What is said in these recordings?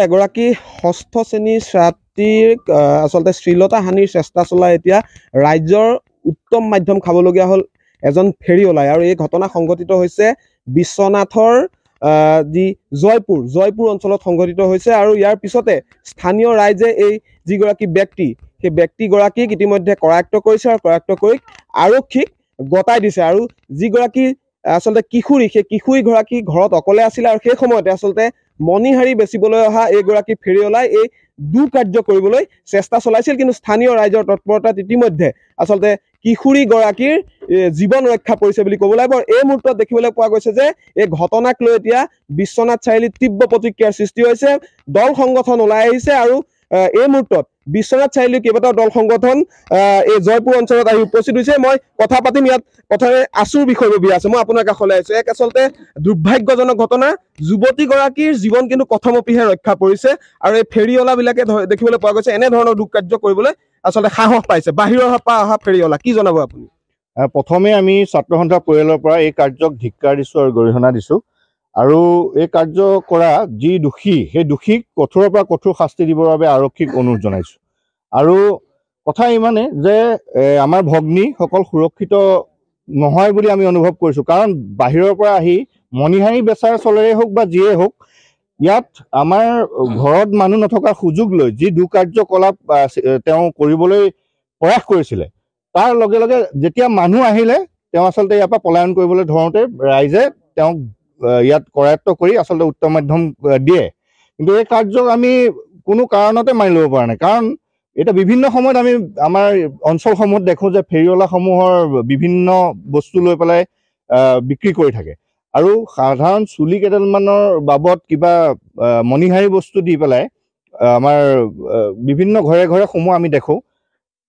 এগৰাকী ষষ্ঠ শ্ৰেণীৰ ছাত্ৰীৰ আচলতে শ্লীলতা হানিৰ চেষ্টা চলাই এতিয়া ৰাজ্যৰ উত্তম মাধ্যম খাবলগীয়া হ'ল এজন ফেৰী ওলাই আৰু এই ঘটনা সংঘটিত হৈছে বিশ্বনাথৰ যি জয়পুৰ জয়পুৰ অঞ্চলত সংঘটিত হৈছে আৰু ইয়াৰ পিছতে স্থানীয় ৰাইজে এই যিগৰাকী ব্যক্তি সেই ব্যক্তিগৰাকীক ইতিমধ্যে কৰায়ত্ব কৰিছে আৰু কৰায়ত্ব কৰি আৰক্ষীক গতাই দিছে আৰু যিগৰাকী আচলতে কিশোৰী সেই কিশোৰীগৰাকী ঘৰত অকলে আছিলে আৰু সেই সময়তে আচলতে মণিহাৰী বেচিবলৈ অহা এইগৰাকী ফেৰিৱলাই এই দুকাৰ্য কৰিবলৈ চেষ্টা চলাইছিল কিন্তু স্থানীয় ৰাইজৰ তৎপৰতাত ইতিমধ্যে আচলতে কিশোৰী কিশোৰীগৰাকীৰ জীৱন ৰক্ষা পৰিছে বুলি ক'ব লাগিব এই মুহূৰ্তত দেখিবলৈ পোৱা গৈছে যে এই ঘটনাক লৈ এতিয়া বিশ্বনাথ চাৰিআলিত তীব্ৰ প্ৰতিক্ৰিয়াৰ সৃষ্টি হৈছে দল সংগঠন ওলাই আহিছে আৰু এই মুহূৰ্তত বিশ্বনাথ চাৰিআলি কেইবাটাও দল সংগঠন এই জয়পুৰ অঞ্চলত আহি উপস্থিত হৈছে মই কথা পাতিম ইয়াত প্ৰথমে আঁচুৰ বিষয় বহি আছে মই আপোনাৰ কাষলৈ আহিছোঁ এক আচলতে দুৰ্ভাগ্যজনক ঘটনা যুৱতীগৰাকীৰ জীৱন কিন্তু অপিহে ৰক্ষা পৰিছে আৰু এই ফেৰিঅলাবিলাকে দেখিবলৈ পোৱা গৈছে এনেধৰণৰ দুঃকাৰ্য কৰিবলৈ আচলতে সাহস পাইছে বাহিৰৰ পৰা অহা ফেৰিঅলা কি জনাব আপুনি প্ৰথমে আমি ছাত্ৰ সন্থাৰ পৰিয়ালৰ পৰা এই কাৰ্যক ধিক্কাৰ দিছোঁ আৰু গৰিহণা দিছোঁ আৰু এই কাৰ্য কৰা যি দোষী সেই দোষীক কঠোৰৰ পৰা কঠোৰ শাস্তি দিবৰ বাবে আৰক্ষীক অনুৰোধ জনাইছোঁ আৰু কথা ইমানেই যে আমাৰ ভগ্নীসকল সুৰক্ষিত নহয় বুলি আমি অনুভৱ কৰিছোঁ কাৰণ বাহিৰৰ পৰা আহি মণিহাৰী বেচাৰ চলেৰে হওক বা যিয়ে হওক ইয়াত আমাৰ ঘৰত মানুহ নথকাৰ সুযোগ লৈ যি দুকাৰ্যকলাপ তেওঁ কৰিবলৈ প্ৰয়াস কৰিছিলে তাৰ লগে লগে যেতিয়া মানুহ আহিলে তেওঁ আচলতে ইয়াৰ পৰা পলায়ন কৰিবলৈ ধৰোঁতে ৰাইজে তেওঁক ইয়াত কৰায়ত্ব কৰি আচলতে উত্তৰ মাধ্যম দিয়ে কিন্তু এই কাৰ্যক আমি কোনো কাৰণতে মানি ল'ব পৰা নাই কাৰণ এতিয়া বিভিন্ন সময়ত আমি আমাৰ অঞ্চলসমূহত দেখোঁ যে ফেৰিৱলাসমূহৰ বিভিন্ন বস্তু লৈ পেলাই বিক্ৰী কৰি থাকে আৰু সাধাৰণ চুলি কেইডালমানৰ বাবদ কিবা মণিহাৰী বস্তু দি পেলাই আমাৰ বিভিন্ন ঘৰে ঘৰে সমূহ আমি দেখোঁ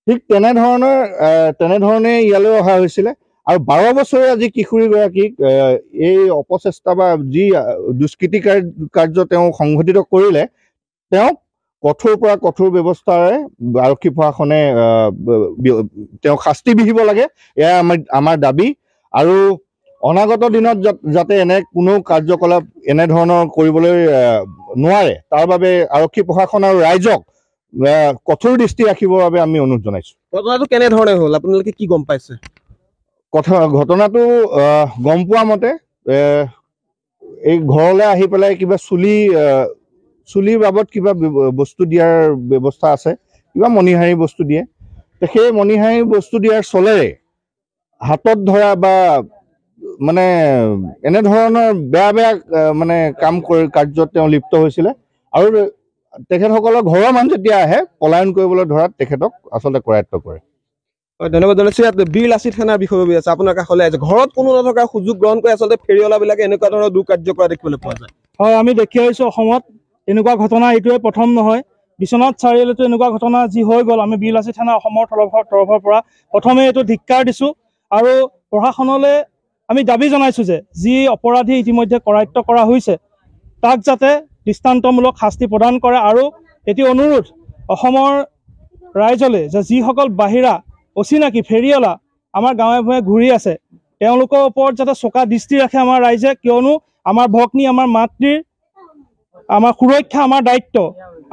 ঠিক তেনেধৰণৰ তেনেধৰণে ইয়ালৈ অহা হৈছিলে আৰু বাৰ বছৰীয়া যি কিশোৰীগৰাকীক এই অপচেষ্টা বা যি দুষ্কৃতি কাৰ্য তেওঁ সংঘটিত কৰিলে তেওঁক কঠোৰ পৰা কঠোৰ ব্যৱস্থাৰে আৰক্ষী প্ৰশাসনে তেওঁ শাস্তি বিহিব লাগে এয়াই আমাৰ আমাৰ দাবী আৰু অনাগত দিনত যাতে এনে কোনো কাৰ্যকলাপ এনেধৰণৰ কৰিবলৈ নোৱাৰে তাৰ বাবে আৰক্ষী প্ৰশাসন আৰু ৰাইজক কঠোৰ দৃষ্টি ৰাখিবৰ বাবে আমি অনুৰোধ জনাইছোঁ ঘটনাটো কেনেধৰণে হ'ল আপোনালোকে কি গম পাইছে কথা ঘটনাটো গম পোৱা মতে এই ঘৰলৈ আহি পেলাই কিবা চুলি চুলিৰ বাবদ কিবা বস্তু দিয়াৰ ব্যৱস্থা আছে কিবা মণিহাৰী বস্তু দিয়ে তে সেই মণিহাৰী বস্তু দিয়াৰ চলেৰে হাতত ধৰা বা মানে এনেধৰণৰ বেয়া বেয়া মানে কাম কৰি কাৰ্যত তেওঁ লিপ্ত হৈছিলে আৰু তেখেতসকলৰ ঘৰৰ মানুহ যেতিয়া আহে পলায়ন কৰিবলৈ ধৰাত তেখেতক আচলতে কৰায়ত্ব কৰে হয় ধন্যবাদ জনাইছো ইয়াত বীৰ লাচিত সেনাৰ বিষয় আছে আপোনাৰ কাষলৈ আছে ঘৰত কোনো নথকাৰ সুযোগ গ্ৰহণ কৰি আচলতে ফেৰিৱলাবিলাকে এনেকুৱা ধৰণৰ দুৰ্কাৰ্য কৰা দেখিবলৈ পোৱা যায় হয় আমি দেখি আহিছোঁ অসমত এনেকুৱা ঘটনা এইটোৱে প্ৰথম নহয় বিশ্বনাথ চাৰিআলিটো এনেকুৱা ঘটনা যি হৈ গ'ল আমি বীৰ লাচিত সেনা অসমৰ তৰফৰ তৰফৰ পৰা প্ৰথমে এইটো ধিক্কাৰ দিছোঁ আৰু প্ৰশাসনলৈ আমি দাবী জনাইছোঁ যে যি অপৰাধী ইতিমধ্যে কৰায়ত্ব কৰা হৈছে তাক যাতে দৃষ্টান্তমূলক শাস্তি প্ৰদান কৰে আৰু এটি অনুৰোধ অসমৰ ৰাইজলৈ যে যিসকল বাহিৰা অচিনাকি ফেৰিয়লা আমাৰ গাঁৱে ভূঞে ঘূৰি আছে তেওঁলোকৰ ওপৰত যাতে চকা দৃষ্টি ৰাখে আমাৰ ৰাইজে কিয়নো আমাৰ ভগ্নী আমাৰ মাতৃৰ আমাৰ সুৰক্ষা আমাৰ দায়িত্ব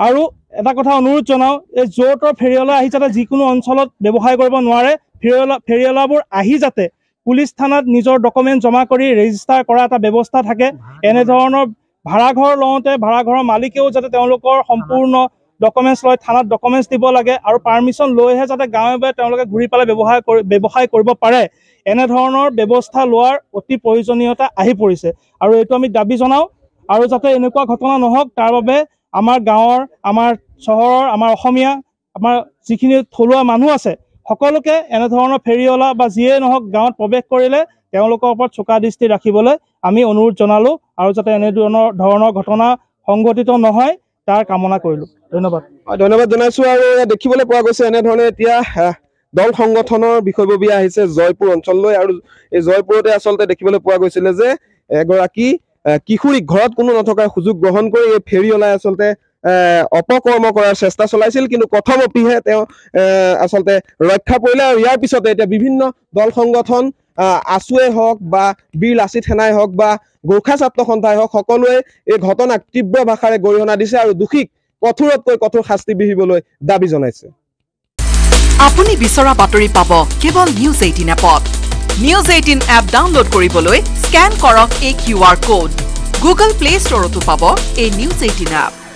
আৰু এটা কথা অনুৰোধ জনাওঁ এই য'তৰ ফেৰিয়লা আহি যাতে যিকোনো অঞ্চলত ব্যৱসায় কৰিব নোৱাৰে ফেৰিয়লা ফেৰিয়লাবোৰ আহি যাতে পুলিচ থানাত নিজৰ ডকুমেণ্ট জমা কৰি ৰেজিষ্টাৰ কৰা এটা ব্যৱস্থা থাকে এনেধৰণৰ ভাড়াঘৰ লওঁতে ভাড়াঘৰৰ মালিকেও যাতে তেওঁলোকৰ সম্পূৰ্ণ ডকুমেণ্টছ লয় থানাত ডকুমেণ্টছ দিব লাগে আৰু পাৰ্মিশ্যন লৈহে যাতে গাঁৱে গাঁৱে তেওঁলোকে ঘূৰি পেলাই ব্যৱসায় কৰি ব্যৱসায় কৰিব পাৰে এনেধৰণৰ ব্যৱস্থা লোৱাৰ অতি প্ৰয়োজনীয়তা আহি পৰিছে আৰু এইটো আমি দাবী জনাওঁ আৰু যাতে এনেকুৱা ঘটনা নহওক তাৰ বাবে আমাৰ গাঁৱৰ আমাৰ চহৰৰ আমাৰ অসমীয়া আমাৰ যিখিনি থলুৱা মানুহ আছে সকলোকে এনেধৰণৰ ফেৰীৱলা বা যিয়ে নহওক গাঁৱত প্ৰৱেশ কৰিলে তেওঁলোকৰ ওপৰত চোকা দৃষ্টি ৰাখিবলৈ আমি অনুৰোধ জনালোঁ আৰু যাতে এনেধৰণৰ ধৰণৰ ঘটনা সংঘটিত নহয় তাৰ কামনা কৰিলো ধন্যবাদ ধন্যবাদ জনাইছো আৰু দেখিবলৈ পোৱা গৈছে এনেধৰণে এতিয়া দল সংগঠনৰ বিষয়ববীয়া আহিছে জয়পুৰ অঞ্চললৈ আৰু এই জয়পুৰতে আচলতে দেখিবলৈ পোৱা গৈছিলে যে এগৰাকী কিশোৰীক ঘৰত কোনো নথকাৰ সুযোগ গ্ৰহণ কৰি এই ফেৰী ওলাই আচলতে অপকৰ্ম কৰাৰ চেষ্টা চলাইছিল কিন্তু কথম তেওঁ আচলতে ৰক্ষা পৰিলে আৰু ইয়াৰ পিছতে এতিয়া বিভিন্ন দল সংগঠন আছুৱে হওক বা বীৰ লাচিত সেনাই হওক বা গোৰ্খা ছাত্ৰ সন্থাই হওক সকলোৱে এই ঘটনাক তীব্ৰ ভাষাৰে গৰিহণা দিছে আৰু দোষীক কঠোৰতকৈ কঠোৰ শাস্তি বিহিবলৈ দাবী জনাইছে আপুনি বিচৰা বাতৰি পাব কেৱল নিউজ এইটিন এপত নিউজ এইটিন এপ ডাউনলোড কৰিবলৈ স্কেন কৰক এই Q R code Google Play ষ্টৰতো পাব এই নিউজ এইটিন এপ